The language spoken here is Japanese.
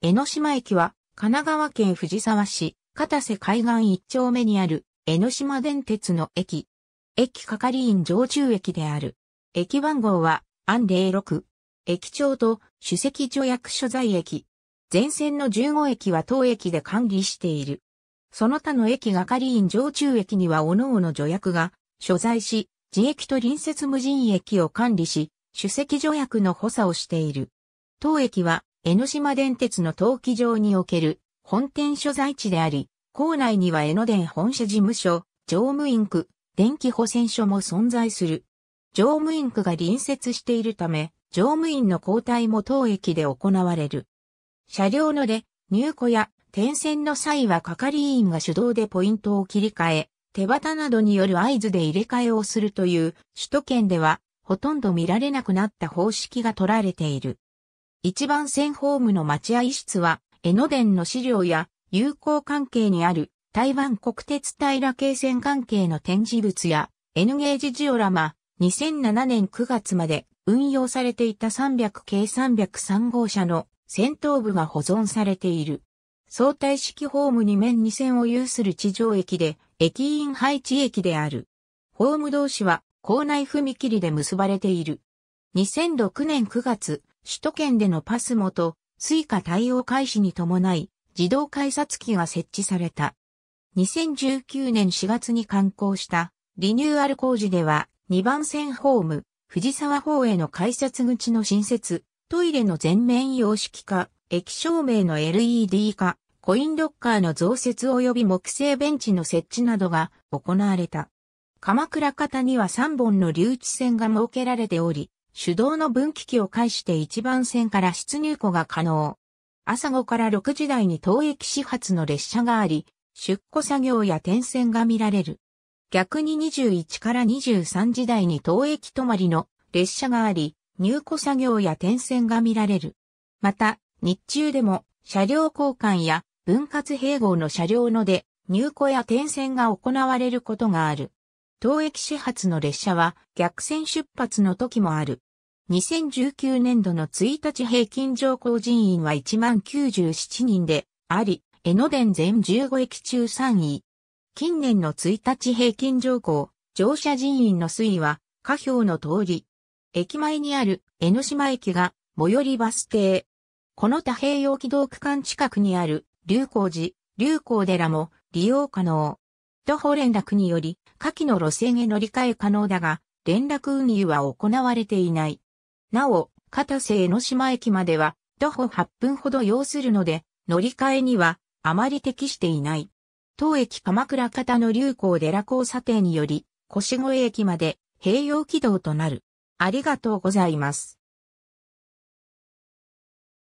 江ノ島駅は、神奈川県藤沢市、片瀬海岸一丁目にある、江ノ島電鉄の駅。駅係員常駐駅である。駅番号は、安令06。駅長と、主席助役所在駅。全線の15駅は当駅で管理している。その他の駅係員常駐駅には各々助役が、所在し、自駅と隣接無人駅を管理し、主席助役の補佐をしている。当駅は、江ノ島電鉄の陶器場における本店所在地であり、校内には江ノ電本社事務所、乗務員区、電気保線所も存在する。乗務員区が隣接しているため、乗務員の交代も当駅で行われる。車両ので、入庫や点線の際は係員が手動でポイントを切り替え、手旗などによる合図で入れ替えをするという首都圏ではほとんど見られなくなった方式が取られている。一番線ホームの待合室は、江ノ電の資料や友好関係にある台湾国鉄平京線関係の展示物や N ゲージジオラマ2007年9月まで運用されていた300系303号車の先頭部が保存されている。相対式ホームに面2線を有する地上駅で駅員配置駅である。ホーム同士は校内踏切で結ばれている。2006年9月、首都圏でのパスモと s u 対応開始に伴い、自動改札機が設置された。2019年4月に刊行したリニューアル工事では、2番線ホーム、藤沢方への改札口の新設、トイレの全面様式化、液照明の LED 化、コインロッカーの増設及び木製ベンチの設置などが行われた。鎌倉方には3本の留置線が設けられており、手動の分岐器を介して1番線から出入庫が可能。朝5から6時台に当駅始発の列車があり、出庫作業や点線が見られる。逆に21から23時台に当駅止まりの列車があり、入庫作業や点線が見られる。また、日中でも車両交換や分割併合の車両ので入庫や点線が行われることがある。当駅始発の列車は逆線出発の時もある。2019年度の1日平均上降人員は1097人であり、江ノ電全15駅中3位。近年の1日平均上降、乗車人員の推移は、下表の通り。駅前にある江ノ島駅が最寄りバス停。この太平洋軌道区間近くにある流行寺、流行寺も利用可能。徒歩連絡により、下記の路線へ乗り換え可能だが、連絡運輸は行われていない。なお、片瀬江ノ島駅までは徒歩8分ほど要するので、乗り換えにはあまり適していない。当駅鎌倉方の流行寺交差点により、越越駅まで併用軌道となる。ありがとうございます。